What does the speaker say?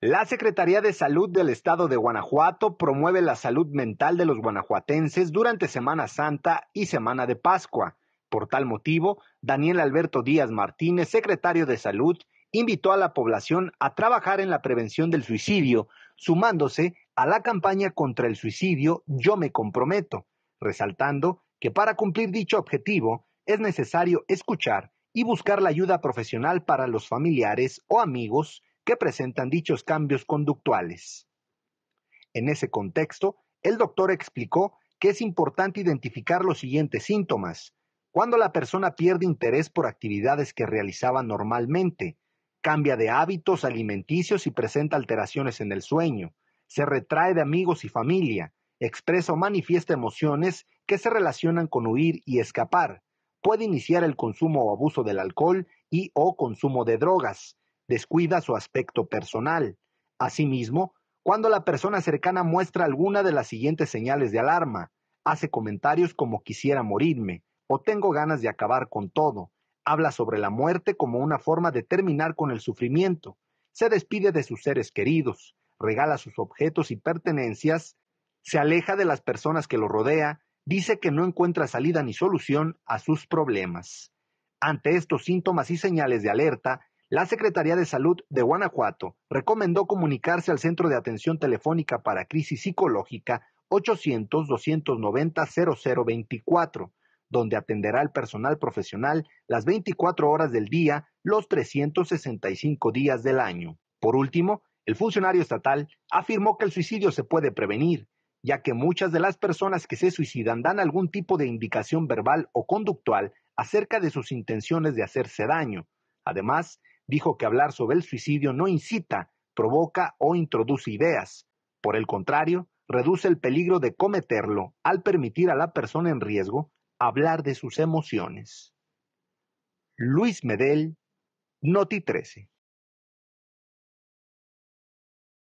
La Secretaría de Salud del Estado de Guanajuato promueve la salud mental de los guanajuatenses durante Semana Santa y Semana de Pascua. Por tal motivo, Daniel Alberto Díaz Martínez, secretario de Salud, invitó a la población a trabajar en la prevención del suicidio, sumándose a la campaña contra el suicidio Yo me comprometo, resaltando que para cumplir dicho objetivo es necesario escuchar y buscar la ayuda profesional para los familiares o amigos que presentan dichos cambios conductuales. En ese contexto, el doctor explicó que es importante identificar los siguientes síntomas. Cuando la persona pierde interés por actividades que realizaba normalmente, cambia de hábitos alimenticios y presenta alteraciones en el sueño, se retrae de amigos y familia, expresa o manifiesta emociones que se relacionan con huir y escapar, puede iniciar el consumo o abuso del alcohol y o consumo de drogas, descuida su aspecto personal. Asimismo, cuando la persona cercana muestra alguna de las siguientes señales de alarma, hace comentarios como quisiera morirme o tengo ganas de acabar con todo, habla sobre la muerte como una forma de terminar con el sufrimiento, se despide de sus seres queridos, regala sus objetos y pertenencias, se aleja de las personas que lo rodea, dice que no encuentra salida ni solución a sus problemas. Ante estos síntomas y señales de alerta, la Secretaría de Salud de Guanajuato recomendó comunicarse al Centro de Atención Telefónica para Crisis Psicológica 800-290-0024, donde atenderá el personal profesional las 24 horas del día, los 365 días del año. Por último, el funcionario estatal afirmó que el suicidio se puede prevenir, ya que muchas de las personas que se suicidan dan algún tipo de indicación verbal o conductual acerca de sus intenciones de hacerse daño. Además, dijo que hablar sobre el suicidio no incita, provoca o introduce ideas. Por el contrario, reduce el peligro de cometerlo al permitir a la persona en riesgo hablar de sus emociones. Luis Medel, Noti 13.